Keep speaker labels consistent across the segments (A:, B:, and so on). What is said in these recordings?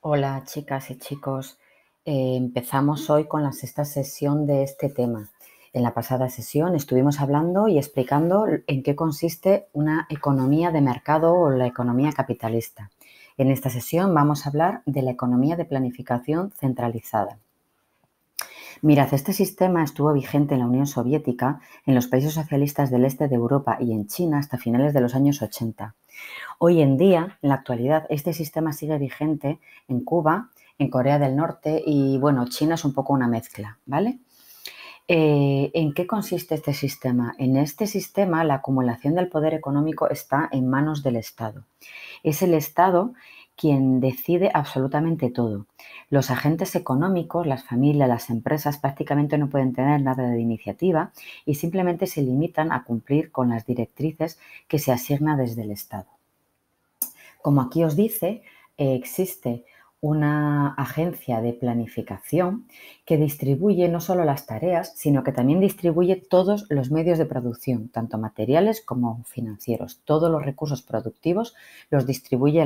A: Hola chicas y chicos, eh, empezamos hoy con la sexta sesión de este tema. En la pasada sesión estuvimos hablando y explicando en qué consiste una economía de mercado o la economía capitalista. En esta sesión vamos a hablar de la economía de planificación centralizada. Mirad, este sistema estuvo vigente en la Unión Soviética, en los países socialistas del este de Europa y en China hasta finales de los años 80. Hoy en día, en la actualidad, este sistema sigue vigente en Cuba, en Corea del Norte y, bueno, China es un poco una mezcla, ¿vale? Eh, ¿En qué consiste este sistema? En este sistema la acumulación del poder económico está en manos del Estado. Es el Estado quien decide absolutamente todo. Los agentes económicos, las familias, las empresas prácticamente no pueden tener nada de iniciativa y simplemente se limitan a cumplir con las directrices que se asigna desde el Estado. Como aquí os dice, eh, existe una agencia de planificación que distribuye no solo las tareas, sino que también distribuye todos los medios de producción, tanto materiales como financieros. Todos los recursos productivos los distribuye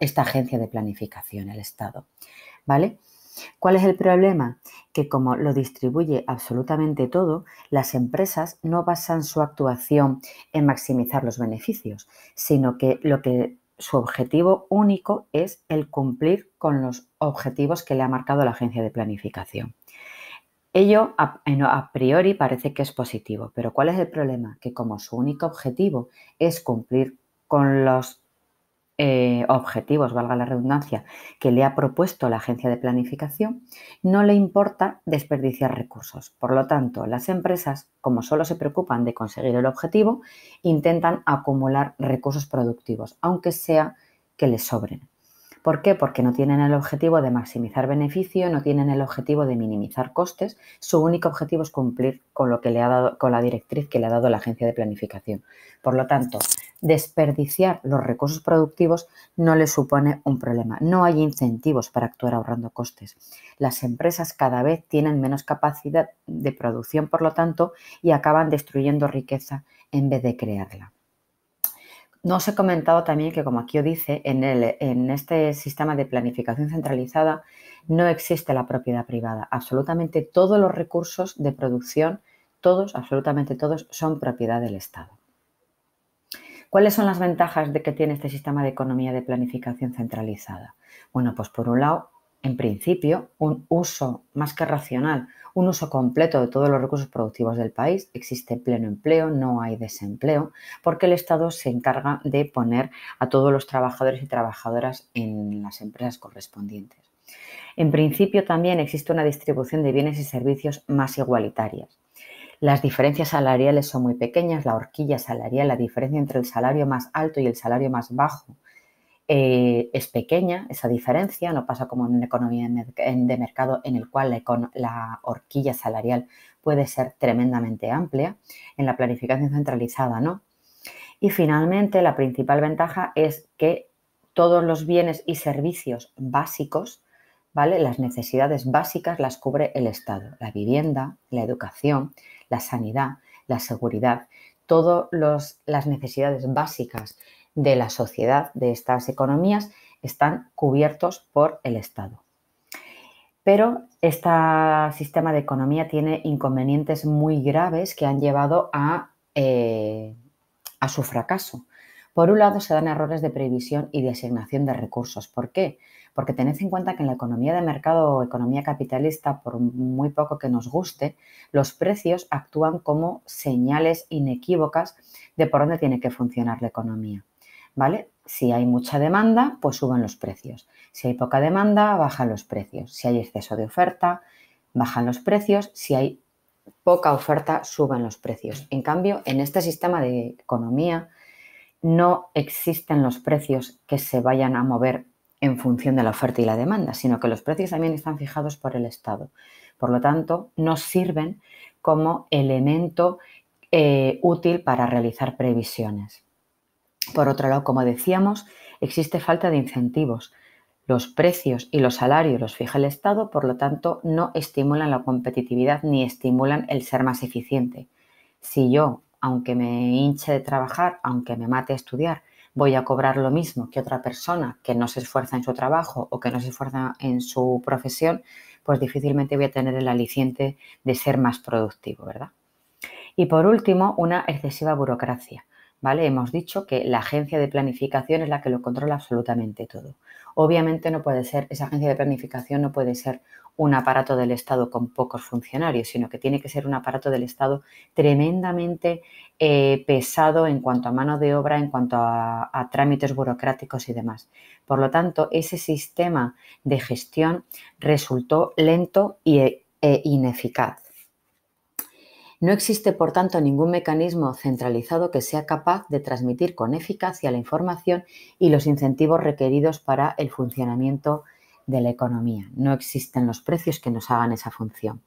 A: esta agencia de planificación, el Estado. ¿Vale? ¿Cuál es el problema? Que como lo distribuye absolutamente todo, las empresas no basan su actuación en maximizar los beneficios, sino que lo que su objetivo único es el cumplir con los objetivos que le ha marcado la agencia de planificación. Ello a, a, priori parece que es positivo, pero ¿cuál es el problema? Que como su único objetivo es cumplir con los eh, objetivos, valga la redundancia, que le ha propuesto la agencia de planificación, no le importa desperdiciar recursos. Por lo tanto, las empresas, como solo se preocupan de conseguir el objetivo, intentan acumular recursos productivos, aunque sea que les sobren. ¿Por qué? Porque no tienen el objetivo de maximizar beneficio, no tienen el objetivo de minimizar costes, su único objetivo es cumplir con lo que le ha dado, con la directriz que le ha dado la agencia de planificación. Por lo tanto, desperdiciar los recursos productivos no le supone un problema. No hay incentivos para actuar ahorrando costes. Las empresas cada vez tienen menos capacidad de producción, por lo tanto, y acaban destruyendo riqueza en vez de crearla. No os he comentado también que, como aquí dice, en, el, en este sistema de planificación centralizada no existe la propiedad privada. Absolutamente todos los recursos de producción, todos, absolutamente todos, son propiedad del Estado. ¿Cuáles son las ventajas de que tiene este sistema de economía de planificación centralizada? Bueno, pues por un lado, en principio, un uso más que racional, un uso completo de todos los recursos productivos del país, existe pleno empleo, no hay desempleo, porque el Estado se encarga de poner a todos los trabajadores y trabajadoras en las empresas correspondientes. En principio también existe una distribución de bienes y servicios más igualitarias. Las diferencias salariales son muy pequeñas, la horquilla salarial, la diferencia entre el salario más alto y el salario más bajo eh, es pequeña, esa diferencia, no pasa como en una economía de mercado en el cual la, la horquilla salarial puede ser tremendamente amplia, en la planificación centralizada no. Y finalmente, la principal ventaja es que todos los bienes y servicios básicos, ¿vale? Las necesidades básicas las cubre el Estado, la vivienda, la educación, la sanidad, la seguridad, todas las necesidades básicas de la sociedad, de estas economías, están cubiertos por el Estado. Pero este sistema de economía tiene inconvenientes muy graves que han llevado a, eh, a su fracaso. Por un lado, se dan errores de previsión y de asignación de recursos. ¿Por qué? porque tened en cuenta que en la economía de mercado o economía capitalista, por muy poco que nos guste, los precios actúan como señales inequívocas de por dónde tiene que funcionar la economía. ¿Vale? Si hay mucha demanda, pues suben los precios. Si hay poca demanda, bajan los precios. Si hay exceso de oferta, bajan los precios. Si hay poca oferta, suben los precios. En cambio, en este sistema de economía no existen los precios que se vayan a mover en función de la oferta y la demanda, sino que los precios también están fijados por el Estado. Por lo tanto, no sirven como elemento eh, útil para realizar previsiones. Por otro lado, como decíamos, existe falta de incentivos. Los precios y los salarios los fija el Estado, por lo tanto, no estimulan la competitividad ni estimulan el ser más eficiente. Si yo, aunque me hinche de trabajar, aunque me mate a estudiar, voy a cobrar lo mismo que otra persona que no se esfuerza en su trabajo o que no se esfuerza en su profesión, pues difícilmente voy a tener el aliciente de ser más productivo, ¿verdad? Y por último, una excesiva burocracia. Hemos dicho que la agencia de planificación es la que lo controla absolutamente todo. Obviamente no puede ser, esa agencia de planificación no puede ser un aparato del Estado con pocos funcionarios, sino que tiene que ser un aparato del Estado tremendamente eh, pesado en cuanto a mano de obra, en cuanto a, trámites burocráticos y demás. Por lo tanto, ese sistema de gestión resultó lento e, e ineficaz. No existe, por tanto, ningún mecanismo centralizado que sea capaz de transmitir con eficacia la información y los incentivos requeridos para el funcionamiento de la economía. No existen los precios que nos hagan esa función.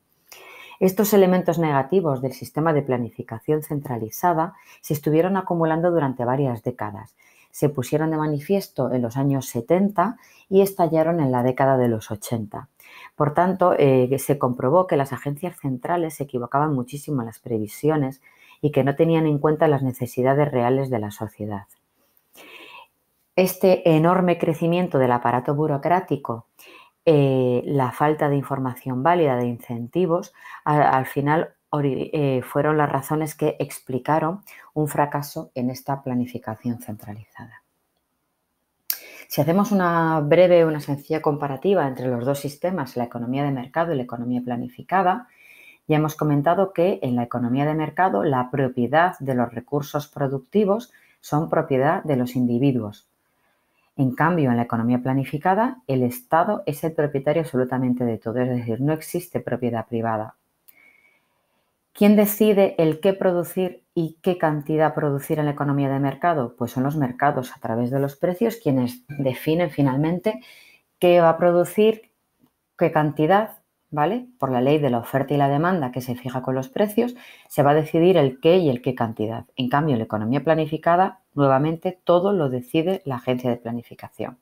A: Estos elementos negativos del sistema de planificación centralizada se estuvieron acumulando durante varias décadas. Se pusieron de manifiesto en los años 70 y estallaron en la década de los 80. Por tanto, eh, se comprobó que las agencias centrales se equivocaban muchísimo en las previsiones y que no tenían en cuenta las necesidades reales de la sociedad. Este enorme crecimiento del aparato burocrático, eh, la falta de información válida, de incentivos, al, final eh, fueron las razones que explicaron un fracaso en esta planificación centralizada. Si hacemos una breve, una sencilla comparativa entre los dos sistemas, la economía de mercado y la economía planificada, ya hemos comentado que en la economía de mercado la propiedad de los recursos productivos son propiedad de los individuos. En cambio, en la economía planificada, el Estado es el propietario absolutamente de todo, es decir, no existe propiedad privada. ¿Quién decide el qué producir y qué cantidad producir en la economía de mercado? Pues son los mercados a través de los precios quienes definen finalmente qué va a producir, qué cantidad, ¿vale? Por la ley de la oferta y la demanda que se fija con los precios, se va a decidir el qué y el qué cantidad. En cambio, la economía planificada, nuevamente, todo lo decide la agencia de planificación.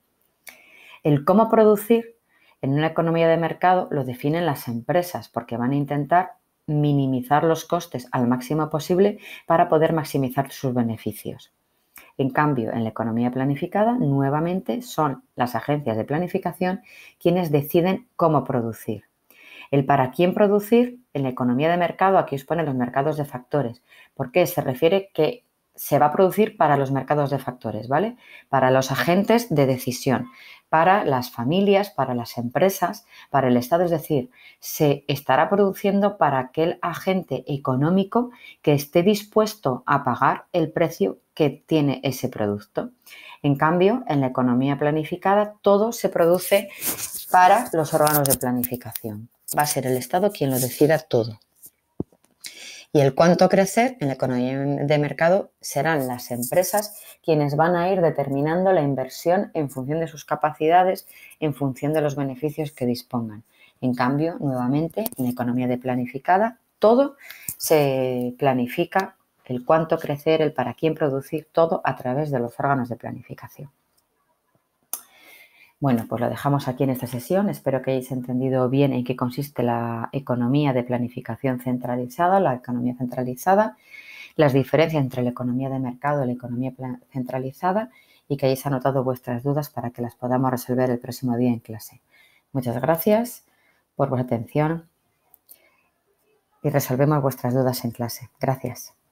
A: El cómo producir en una economía de mercado lo definen las empresas porque van a intentar minimizar los costes al máximo posible para poder maximizar sus beneficios. En cambio, en la economía planificada, nuevamente son las agencias de planificación quienes deciden cómo producir. El para quién producir en la economía de mercado, aquí os ponen los mercados de factores, porque se refiere que se va a producir para los mercados de factores, ¿vale? Para los agentes de decisión, para las familias, para las empresas, para el Estado. Es decir, se estará produciendo para aquel agente económico que esté dispuesto a pagar el precio que tiene ese producto. En cambio, en la economía planificada, todo se produce para los órganos de planificación. Va a ser el Estado quien lo decida todo. Y el cuánto crecer en la economía de mercado serán las empresas quienes van a ir determinando la inversión en función de sus capacidades, en función de los beneficios que dispongan. En cambio, nuevamente, en la economía de planificada, todo se planifica, el cuánto crecer, el para quién producir, todo a través de los órganos de planificación. Bueno, pues lo dejamos aquí en esta sesión. Espero que hayáis entendido bien en qué consiste la economía de planificación centralizada, la economía centralizada, las diferencias entre la economía de mercado y la economía centralizada y que hayáis anotado vuestras dudas para que las podamos resolver el próximo día en clase. Muchas gracias por vuestra atención y resolvemos vuestras dudas en clase. Gracias.